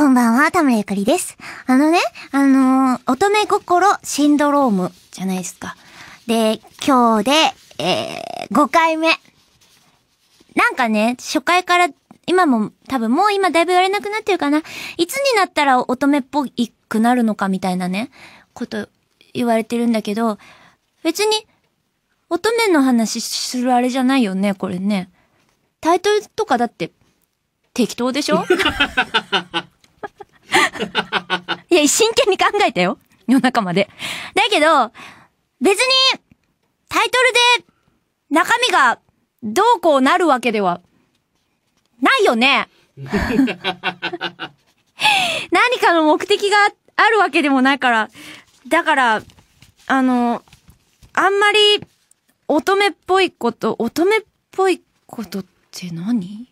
こんばんは、田村ゆかりです。あのね、あのー、乙女心シンドロームじゃないですか。で、今日で、えー、5回目。なんかね、初回から、今も、多分もう今だいぶ言われなくなってるかな。いつになったら乙女っぽいくなるのかみたいなね、こと言われてるんだけど、別に、乙女の話するあれじゃないよね、これね。タイトルとかだって、適当でしょ いや、真剣に考えたよ。夜中まで。だけど、別に、タイトルで、中身が、どうこうなるわけでは、ないよね。何かの目的があるわけでもないから、だから、あの、あんまり、乙女っぽいこと、乙女っぽいことって何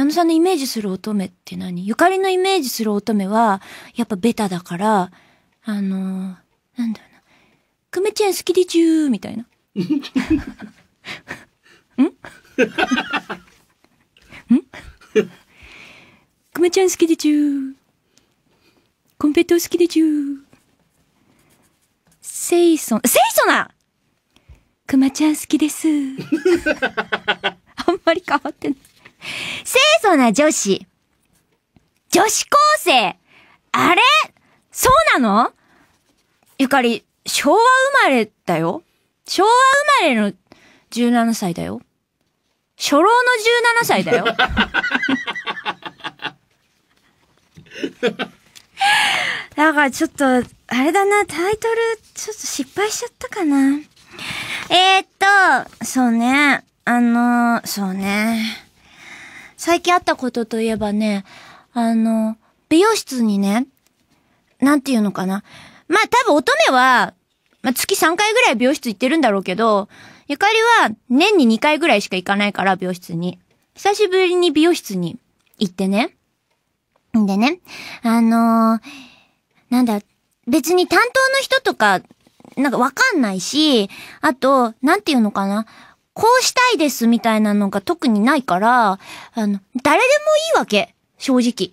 矢野さんのイメージする乙女って何ゆかりのイメージする乙女は、やっぱベタだから、あのー、なんだろうな。くめちゃん好きでちゅーみたいな。んんくめちゃん好きでちゅー。コンペット好きでちゅー。セイソン、セイソナくまちゃん好きです。あんまり変わってない清楚な女子。女子高生。あれそうなのゆかり、昭和生まれだよ。昭和生まれの17歳だよ。初老の17歳だよ。だからちょっと、あれだな、タイトル、ちょっと失敗しちゃったかな。えー、っと、そうね、あの、そうね。最近あったことといえばね、あの、美容室にね、なんていうのかな。まあ、多分乙女は、まあ、月3回ぐらい美容室行ってるんだろうけど、ゆかりは年に2回ぐらいしか行かないから、美容室に。久しぶりに美容室に行ってね。んでね、あのー、なんだ、別に担当の人とか、なんかわかんないし、あと、なんていうのかな。こうしたいですみたいなのが特にないから、あの、誰でもいいわけ。正直。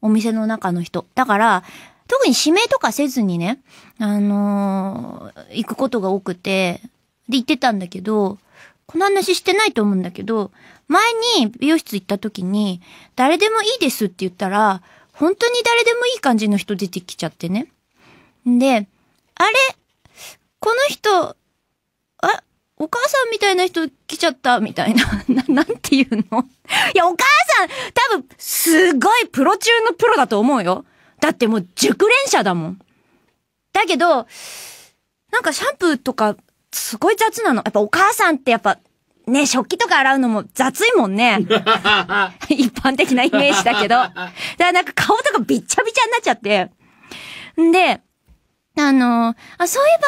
お店の中の人。だから、特に指名とかせずにね、あのー、行くことが多くて、で、行ってたんだけど、この話してないと思うんだけど、前に美容室行った時に、誰でもいいですって言ったら、本当に誰でもいい感じの人出てきちゃってね。んで、あれこの人、あ、お母さんみたいな人来ちゃったみたいな。な、なんていうのいや、お母さん、多分、すごいプロ中のプロだと思うよ。だってもう熟練者だもん。だけど、なんかシャンプーとか、すごい雑なの。やっぱお母さんってやっぱ、ね、食器とか洗うのも雑いもんね。一般的なイメージだけど。だからなんか顔とかびっちゃびちゃになっちゃって。んで、あのあ、そういえ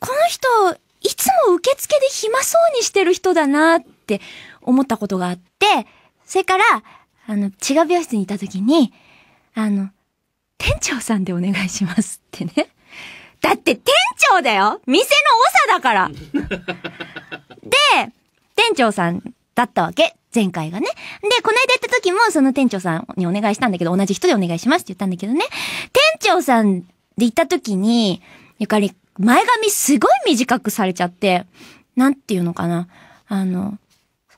ば、この人、いつも受付で暇そうにしてる人だなって思ったことがあって、それから、あの、違う病室にいた時に、あの、店長さんでお願いしますってね。だって店長だよ店の長だから で、店長さんだったわけ。前回がね。で、この間行った時もその店長さんにお願いしたんだけど、同じ人でお願いしますって言ったんだけどね。店長さんで行った時に、ゆかり前髪すごい短くされちゃって、なんていうのかな。あの、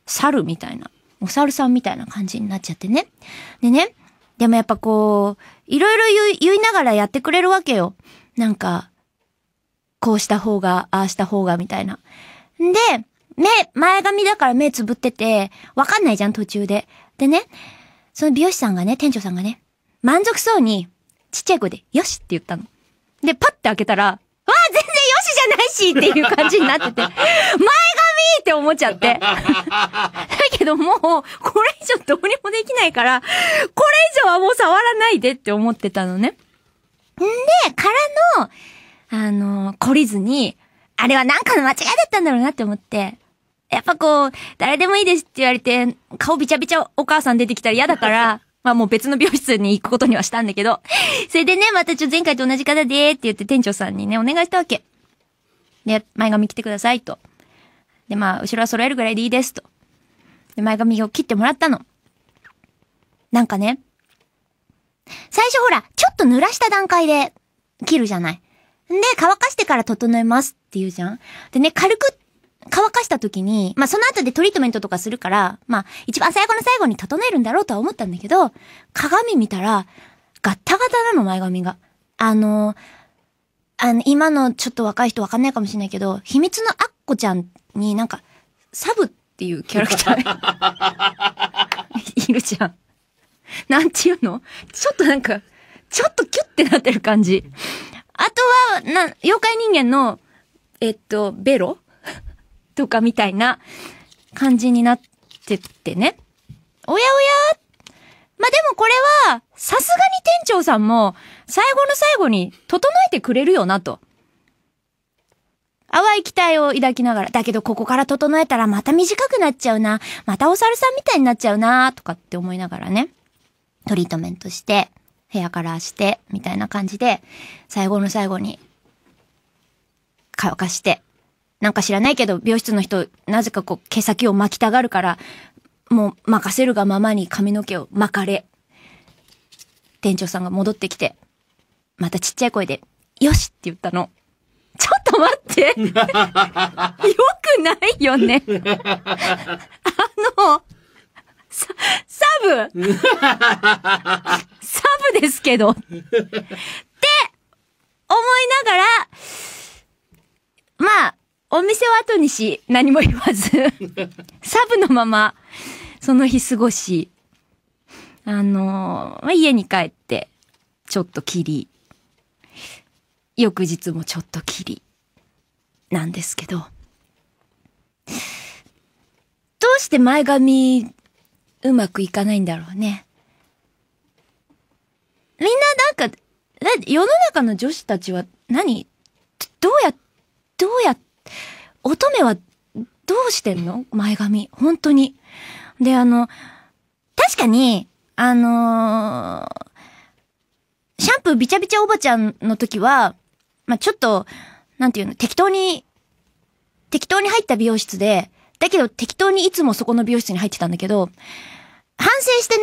猿みたいな、お猿さんみたいな感じになっちゃってね。でね、でもやっぱこう、いろいろ言いながらやってくれるわけよ。なんか、こうした方が、ああした方が、みたいな。んで、目、前髪だから目つぶってて、わかんないじゃん、途中で。でね、その美容師さんがね、店長さんがね、満足そうに、ちっちゃい声で、よしって言ったの。で、パッて開けたら、わあ、全然よしじゃないしっていう感じになってて、前髪って思っちゃって。だけどもう、これ以上どうにもできないから、これ以上はもう触らないでって思ってたのね。んで、からの、あの、懲りずに、あれはなんかの間違いだったんだろうなって思って、やっぱこう、誰でもいいですって言われて、顔びちゃびちゃお母さん出てきたら嫌だから、まあもう別の美容室に行くことにはしたんだけど。それでね、またちょ、前回と同じ方でーって言って店長さんにね、お願いしたわけ。で、前髪来てくださいと。で、まあ、後ろは揃えるぐらいでいいですと。で、前髪を切ってもらったの。なんかね、最初ほら、ちょっと濡らした段階で切るじゃない。で、乾かしてから整えますって言うじゃん。でね、軽く乾かした時に、まあ、その後でトリートメントとかするから、まあ、一番最後の最後に整えるんだろうとは思ったんだけど、鏡見たら、ガッタガタなの、前髪が。あの、あの、今のちょっと若い人わかんないかもしれないけど、秘密のアッコちゃんになんか、サブっていうキャラクター いるじゃん。なんていうのちょっとなんか、ちょっとキュッてなってる感じ。あとは、な、妖怪人間の、えっと、ベロとかみたいな感じになってってね。おやおやまあ、でもこれは、さすがに店長さんも、最後の最後に整えてくれるよなと。淡い期待を抱きながら、だけどここから整えたらまた短くなっちゃうな、またお猿さんみたいになっちゃうな、とかって思いながらね、トリートメントして、ヘアカラーして、みたいな感じで、最後の最後に、乾かして、なんか知らないけど、病室の人、なぜかこう、毛先を巻きたがるから、もう任せるがままに髪の毛を巻かれ。店長さんが戻ってきて、またちっちゃい声で、よしって言ったの。ちょっと待って よくないよねあの、サ、サブサブですけど。って思いながら、まあ、お店を後にし、何も言わず、サブのまま、その日過ごし、あのー、まあ、家に帰って、ちょっときり、翌日もちょっときり、なんですけど、どうして前髪、うまくいかないんだろうね。みんななんか、世の中の女子たちは何どうや、どうやって乙女はどうしてんの前髪。本当に。で、あの、確かに、あのー、シャンプーびちゃびちゃおばちゃんの時は、まあ、ちょっと、なんていうの、適当に、適当に入った美容室で、だけど適当にいつもそこの美容室に入ってたんだけど、反省してね、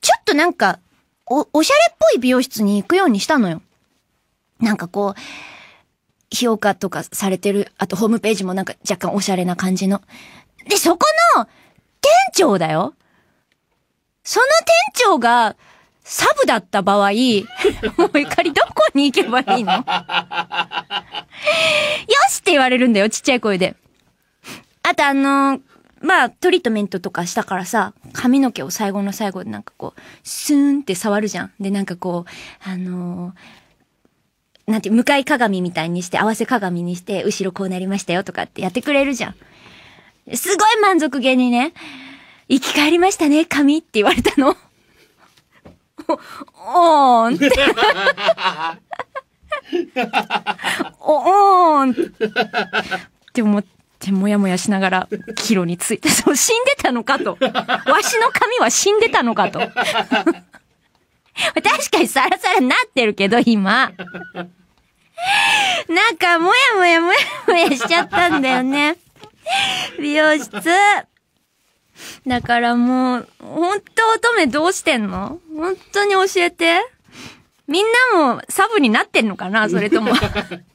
ちょっとなんか、お、おしゃれっぽい美容室に行くようにしたのよ。なんかこう、評価とかされてる、あとホームページもなんか若干おしゃれな感じの。で、そこの店長だよその店長がサブだった場合、もうゆかりどこに行けばいいの よしって言われるんだよ、ちっちゃい声で。あとあのー、まあ、トリートメントとかしたからさ、髪の毛を最後の最後でなんかこう、スーンって触るじゃん。で、なんかこう、あのーなんて、向かい鏡みたいにして、合わせ鏡にして、後ろこうなりましたよとかってやってくれるじゃん。すごい満足げにね、生き返りましたね、髪って言われたの。お、おーんって お、おーんって思って、もやもやしながら、帰路について、そう、死んでたのかと。わしの髪は死んでたのかと。確かにサラサラなってるけど、今。なんか、もやもやもやもやしちゃったんだよね。美容室。だからもう、ほんと乙女どうしてんの本当に教えて。みんなもサブになってんのかなそれとも。